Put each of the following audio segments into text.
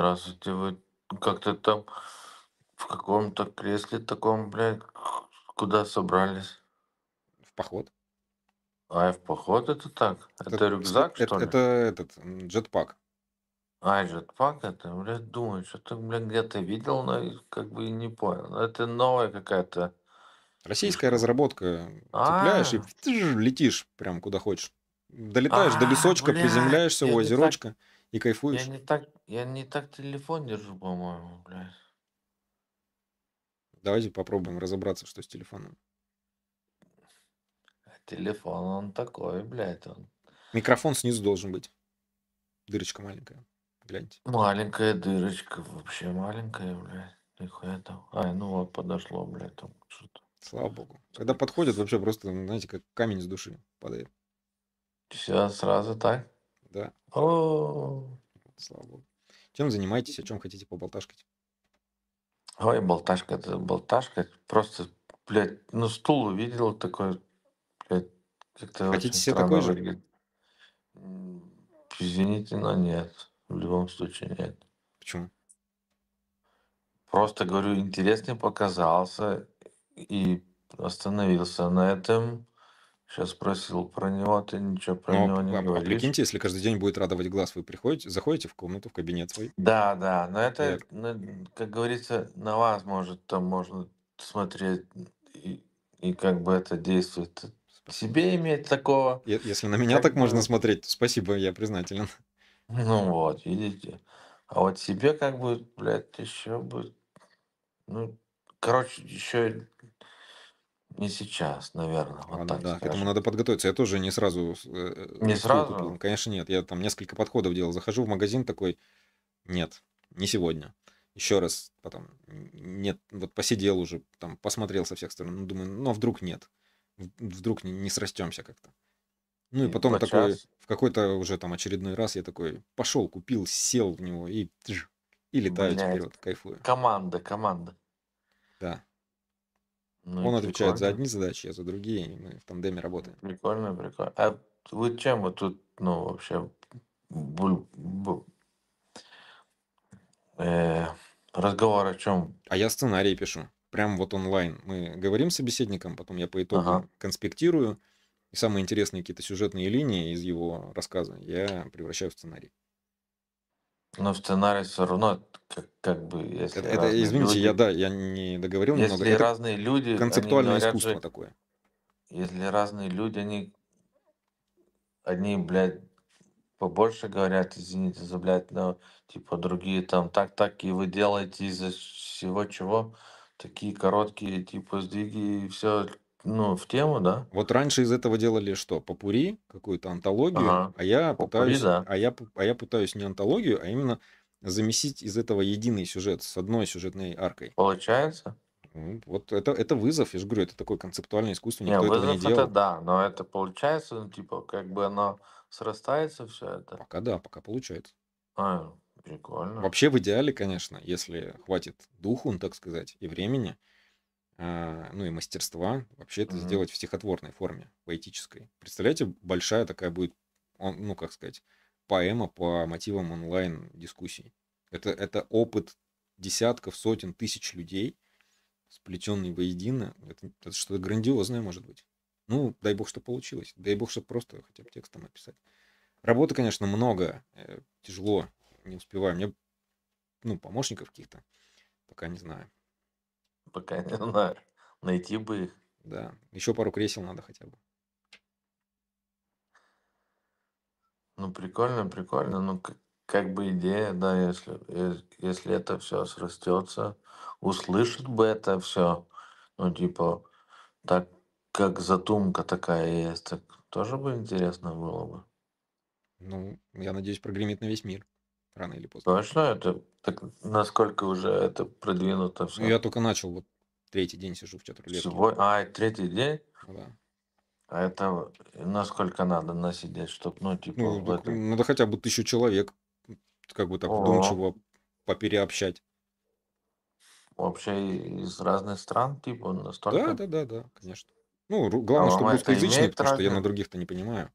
здравствуйте, вы как-то там в каком-то кресле таком, блядь, куда собрались? В поход. А, в поход это так? Это, Это рюкзак, что ли? это этот м, джетпак. А, jetpack это, блядь, думаю, что-то, блядь, где-то видел, но как бы не понял. Это новая какая-то Российская разработка. Цепляешь и А, тж- летишь прям куда хочешь. Долетаешь до а, лесочка, блядь, приземляешься у это так озерочка и Я не так, я не так телефон держу, по-моему, блядь. Давайте попробуем разобраться, что с телефоном. А телефон, он такой, блядь, он Микрофон снизу должен быть. Дырочка маленькая. Гляньте. маленькая дырочка, вообще маленькая, блядь. Нихуя там. Ай, ну вот подошло, блядь, там что-то. Слава богу. Когда подходит, вообще просто, знаете, как камень с души падает. Все сразу так? Да. О, Слава богу. Чем занимаетесь, о чем хотите поболташкать? ой, болташка, это болташка. Просто, блядь, ну стул увидел такой, блядь, как-то Хотите себе такой же? Извините, но нет. В любом случае нет. Почему? Просто говорю, интересный показался и остановился на этом. Сейчас спросил про него, а ты ничего про Ну, него не а, а прикиньте, если каждый день будет радовать глаз, вы приходите, заходите в комнату, в кабинет свой. Да, да, но это, Так. ну, как говорится, на вас может, там можно смотреть и, и как бы это действует. Себе иметь такого, Если на меня как так можно смотреть, то спасибо, я признателен. ну вот, видите. А вот себе как бы, блядь, еще бы, ну, короче, еще не сейчас, наверное. Вот а, так да, к этому надо подготовиться. Я тоже не сразу... Э, э, не сразу? Купил. Конечно, нет. Я там несколько подходов делал. Захожу в магазин такой, нет, не сегодня. Еще раз потом, нет, вот посидел уже, там, посмотрел со всех сторон. Ну, думаю, ну, а вдруг нет? Вдруг не, не срастемся как-то. Ну и, и потом подчас. такой, в какой-то уже там очередной раз я такой пошел, купил, сел в него и, и летаю Блядь. вперед, кайфую. Команда, команда. Да. Ну, Он это отвечает за одни задачи, я а за другие, и мы в тандеме работаем. Прикольно, прикольно. А вы чем вот тут, ну, вообще буль- э, разговор о чем? А я сценарий пишу. Прям вот онлайн. Мы говорим с собеседником, потом я по итогу Ага. конспектирую. И самые интересные какие-то сюжетные линии из его рассказа я превращаю в сценарий. Но сценарий все равно, как, как бы, если Это, это разные извините, я да, я не договорил немного. если Это разные люди, они концептуальное говорят искусство же, такое. если разные люди, они одни, блядь, побольше говорят, извините за, блядь, но, типа, другие там так, так, и вы делаете из-за всего чего такие короткие, типа, сдвиги, и все, ну, в тему, да. Вот раньше из этого делали что? Попури, какую-то антологию, ага. а я Попури, пытаюсь, да. а я, а я пытаюсь не антологию, а именно замесить из этого единый сюжет с одной сюжетной аркой. Получается? Ну, вот это, это вызов, я же говорю, это такое концептуальное искусство, никто не, этого вызов не делал. да, но это получается, ну, типа, как бы оно срастается все это? Пока да, пока получается. А, прикольно. Вообще в идеале, конечно, если хватит духу, так сказать, и времени, а, ну и мастерства вообще это угу. сделать в стихотворной форме, поэтической. Представляете, большая такая будет, ну как сказать, поэма по мотивам онлайн-дискуссий. Это, это опыт десятков, сотен, тысяч людей, сплетенный воедино. Это, это что-то грандиозное может быть. Ну, дай бог, что получилось. Дай бог, что просто хотя бы текстом описать. Работы, конечно, много. Э, тяжело. Не успеваю. Мне, ну, помощников каких-то пока не знаю. Пока не знаю. Найти бы их. Да. Еще пару кресел надо хотя бы. Ну, прикольно, прикольно. Ну, как, как бы идея, да, если, э, если это все срастется, услышит бы это все. Ну, типа, так как затумка такая есть, так тоже бы интересно было бы. Ну, я надеюсь, прогремит на весь мир рано или поздно. Точно, ну, это так, насколько уже это продвинуто все. Я только начал, вот третий день сижу в чат рулетки. Сегодня... А, третий день? Да. А это насколько надо насидеть, чтобы, ну, типа... Ну, так, это... Надо хотя бы тысячу человек, как бы так О-о. вдумчиво попереобщать. Вообще из разных стран, типа, настолько... Да, да, да, да, конечно. Ну, главное, а чтобы русскоязычные, потому трафик? что я на других-то не понимаю.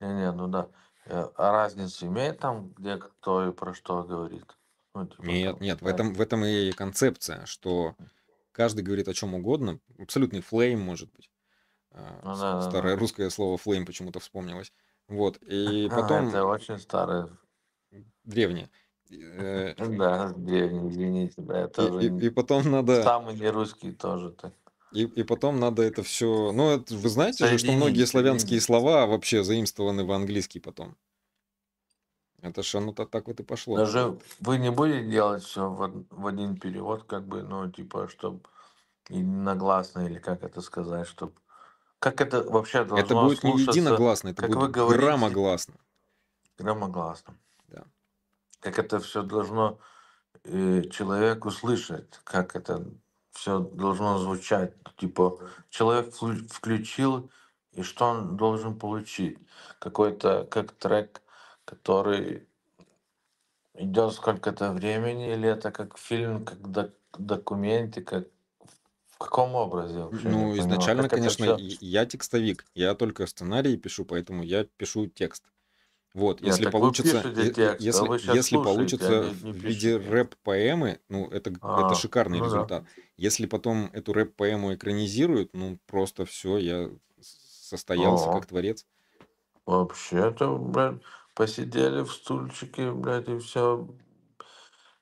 Не-не, ну да. Э, а разница имеет там, где кто и про что говорит? Ну, типа, Нет, там, нет, в этом, в этом и концепция, что каждый говорит о чем угодно. Абсолютный флейм, может быть. А, ну, да, Старое да, да. русское слово флейм почему-то вспомнилось. Вот, и а, потом... Это очень старое. Древнее. Э, да, древнее, извините. Да, и, и, и потом надо... Самые не русские тоже так. И, и потом надо это все... Ну, это, вы знаете же, что многие славянские слова вообще заимствованы в английский потом. Это же оно так, так вот и пошло. Даже вы не будете делать все в, в один перевод, как бы, ну, типа, чтобы единогласно, или как это сказать, чтобы... Как это вообще должно Это будет не единогласно, это как будет вы говорите, граммогласно. Граммогласно. Да. Как это все должно э, человек услышать, как это все должно звучать, типа человек включил и что он должен получить, какой-то как трек, который идет сколько-то времени, или это как фильм, как док- документы, как в каком образе вообще? Ну, изначально, понимаю, конечно, я текстовик, я только сценарии пишу, поэтому я пишу текст. Вот, Нет, ну, если получится, текст, если, а если а получится в виде рэп-поэмы, ну, это, а, это шикарный ну результат. Да. Если потом эту рэп-поэму экранизируют, ну, просто все, я состоялся О, как творец. Вообще-то, блядь, посидели в стульчике, блядь, и все.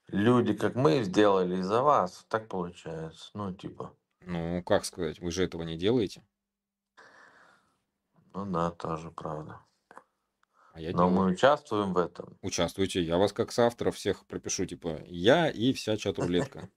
Люди, как мы, сделали из-за вас. Так получается. Ну, типа. Ну, как сказать, вы же этого не делаете. Ну да, тоже правда. А я Но делаю... мы участвуем в этом. Участвуйте. Я вас как соавтора всех пропишу, типа, я и вся чат-рулетка.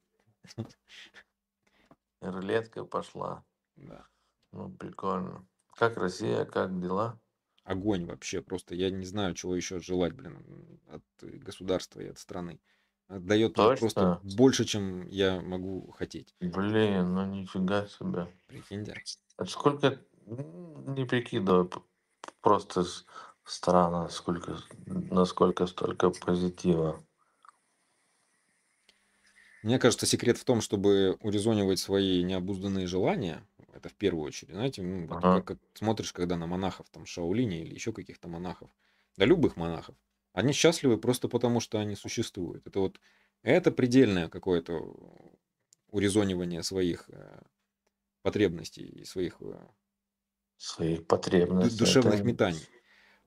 Рулетка пошла. Да. Ну, прикольно. Как Россия, как дела? Огонь вообще. Просто я не знаю, чего еще желать, блин, от государства и от страны. Отдает просто больше, чем я могу хотеть. Блин, ну нифига себе. Прикинь, да. А сколько, не прикидывай, просто странно сколько насколько столько позитива Мне кажется, секрет в том, чтобы урезонивать свои необузданные желания. Это в первую очередь. Знаете, ну, вот Ага. как, как смотришь, когда на монахов, там, Шаолине или еще каких-то монахов, да любых монахов, они счастливы просто потому, что они существуют. Это вот, это предельное какое-то урезонивание своих э, потребностей и своих э, своих ду- потребностей это душевных метаний.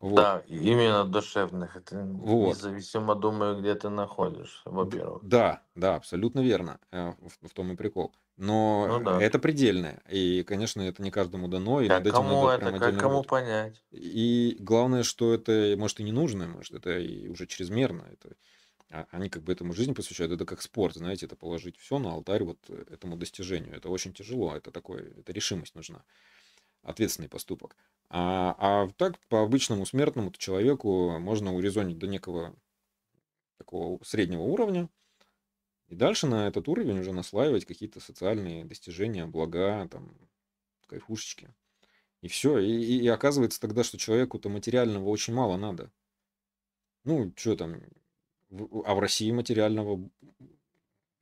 Вот. Да, именно душевных. Это вот. независимо, думаю, где ты находишься, во-первых. Да, да, абсолютно верно. Э, в, в том и прикол. Но ну, да. это предельное. И, конечно, это не каждому дано. И а кому это, как кому работу. понять? И главное, что это, может, и не нужно, может, это и уже чрезмерно. Это, а, они как бы этому жизнь посвящают. Это как спорт, знаете, это положить все на алтарь вот э, этому достижению. Это очень тяжело, это такое, это решимость нужна. Ответственный поступок. А, а так, по обычному смертному человеку можно урезонить до некого такого среднего уровня. И дальше на этот уровень уже наслаивать какие-то социальные достижения, блага, там, кайфушечки. И все. И, и, и оказывается тогда, что человеку-то материального очень мало надо. Ну, что там, а в России материального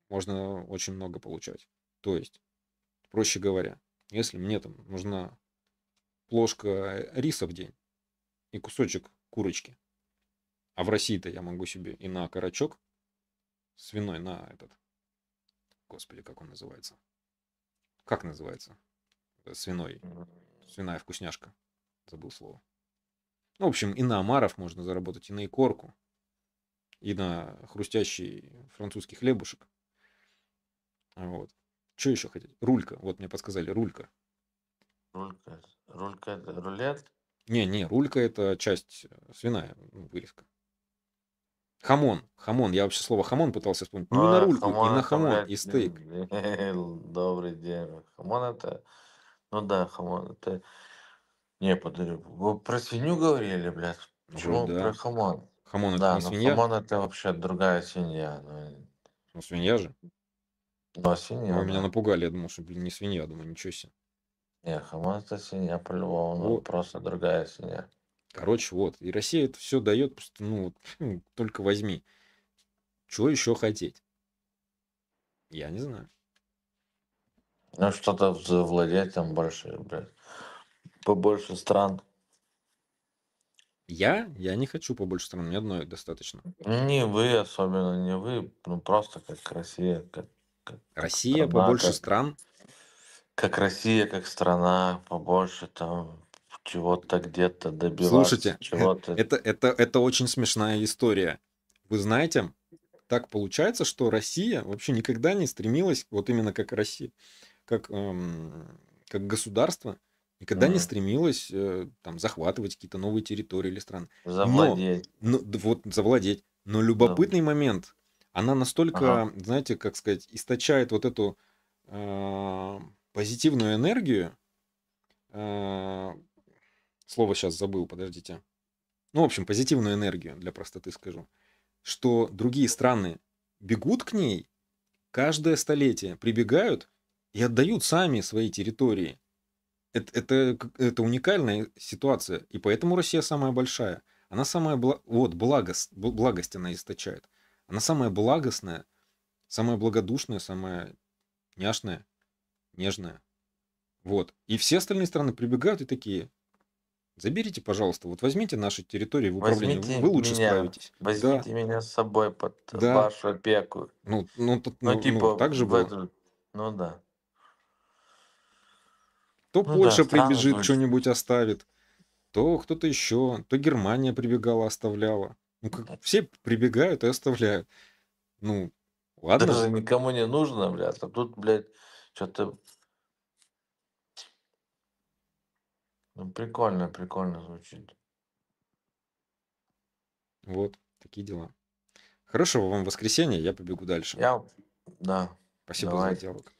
можно очень много получать. То есть, проще говоря, если мне там нужна ложка риса в день и кусочек курочки. А в России-то я могу себе и на карачок свиной, на этот, господи, как он называется? Как называется? Э, свиной. Свиная вкусняшка. Забыл слово. Ну, в общем, и на омаров можно заработать, и на икорку, и на хрустящий французский хлебушек. Вот. Что еще хотеть? Рулька. Вот мне подсказали, рулька. Рулька. Рулька это рулет? Не, не, рулька это часть э, свиная ну, вырезка. Хамон, хамон. Я вообще слово хамон пытался вспомнить. Ну, а, и на рульку, хамон, и на хамон, блядь, и стейк. Добрый день. Хамон это... Ну да, хамон это... Не, подожди. Вы про свинью говорили, блядь? Почему да. про хамон? Хамон это да, не ну свинья? хамон это вообще другая свинья. но ну, ну свинья же. Ну, а свинья. Вы да. меня напугали, я думал, что, блин, не свинья, я думаю, ничего себе. Не, Хамас это семья по-любому, но Вот. просто другая семья. Короче, вот. И Россия это все дает, просто, ну, вот, только возьми. Чего еще хотеть? Я не знаю. Ну, что-то завладеть там больше, блядь. Побольше стран. Я? Я не хочу побольше стран, мне одной достаточно. Не вы особенно, не вы, ну просто как Россия, как, как Россия, страна, побольше как стран, как Россия, как страна, побольше там чего-то где-то добиваться. Слушайте, чего-то. Это, это, это очень смешная история. Вы знаете, так получается, что Россия вообще никогда не стремилась, вот именно как Россия, как, эм, как государство, никогда mm. не стремилась э, там захватывать какие-то новые территории или страны. Завладеть. Но, но, вот завладеть. Но любопытный да. момент, она настолько, ага. знаете, как сказать, источает вот эту э, позитивную энергию. Э, слово сейчас забыл, подождите. Ну, в общем, позитивную энергию, для простоты скажу. Что другие страны бегут к ней каждое столетие, прибегают и отдают сами свои территории. Это, это, это уникальная ситуация, и поэтому Россия самая большая. Она самая вот, благост... благость она источает. Она самая благостная, самая благодушная, самая няшная нежная. Вот. И все остальные страны прибегают и такие, заберите, пожалуйста, вот возьмите наши территории в управление, возьмите вы лучше меня, справитесь. Возьмите да. меня с собой под да. вашу опеку. Ну, ну, тут, ну, ну, типа, ну, так же было. Эту... Ну, да. То ну, Польша да, прибежит, что-нибудь оставит, то кто-то еще, то Германия прибегала, оставляла. Ну, как, все прибегают и оставляют. Ну, ладно. Даже никому не нужно, блядь. А тут, блядь, что-то... Ну, прикольно, прикольно звучит. Вот, такие дела. Хорошего вам воскресенья, я побегу дальше. Я... Да. Спасибо давай. за диалог.